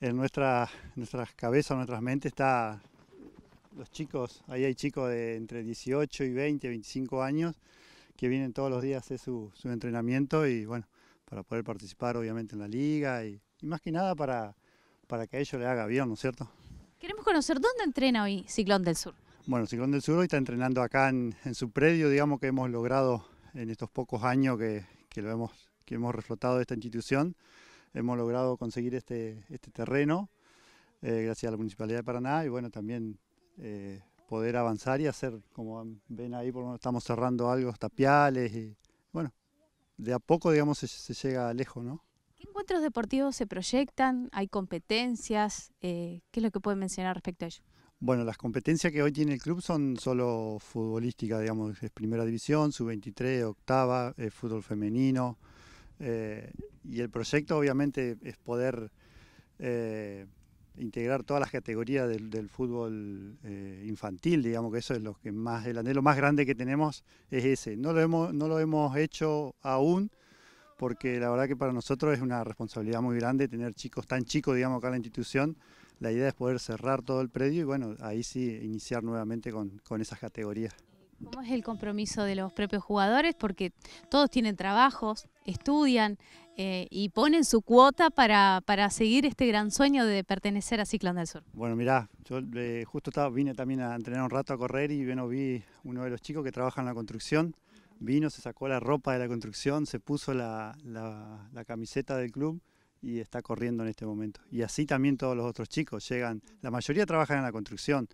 en, nuestra, nuestras cabezas, en nuestras mentes está los chicos, ahí hay chicos de entre 18 y 20, 25 años que vienen todos los días a hacer su, su entrenamiento y bueno, para poder participar obviamente en la liga y, más que nada para, para que a ellos le haga bien, ¿no es cierto? Queremos conocer dónde entrena hoy Ciclón del Sur. Bueno, Ciclón del Sur hoy está entrenando acá en, su predio, digamos que hemos logrado en estos pocos años que, que lo hemos, que hemos reflotado de esta institución hemos logrado conseguir este, este terreno, eh, gracias a la Municipalidad de Paraná, y bueno, también eh, poder avanzar y hacer, como ven ahí, por estamos cerrando algo, tapiales, y bueno, de a poco, digamos, se, llega lejos, ¿no? ¿Qué encuentros deportivos se proyectan? ¿Hay competencias? Eh, ¿Qué es lo que puede mencionar respecto a ello? Bueno, las competencias que hoy tiene el club son solo futbolística, digamos, es primera división, sub-23, octava, eh, fútbol femenino, eh, y el proyecto obviamente es poder eh, integrar todas las categorías del, fútbol eh, infantil, digamos que eso es lo que más, el anhelo más grande que tenemos es ese. No lo hemos, no lo hemos hecho aún porque la verdad que para nosotros es una responsabilidad muy grande tener chicos tan chicos, digamos, acá en la institución. La idea es poder cerrar todo el predio y bueno, ahí sí iniciar nuevamente con, con esas categorías. ¿Cómo es el compromiso de los propios jugadores? Porque todos tienen trabajos, estudian eh, y ponen su cuota para, seguir este gran sueño de pertenecer a Ciclón del Sur. Bueno, mirá, yo eh, justo estaba, vine también a entrenar un rato a correr y bueno, vi uno de los chicos que trabaja en la construcción, vino, se sacó la ropa de la construcción, se puso la camiseta del club y está corriendo en este momento. Y así también todos los otros chicos llegan, la mayoría trabajan en la construcción,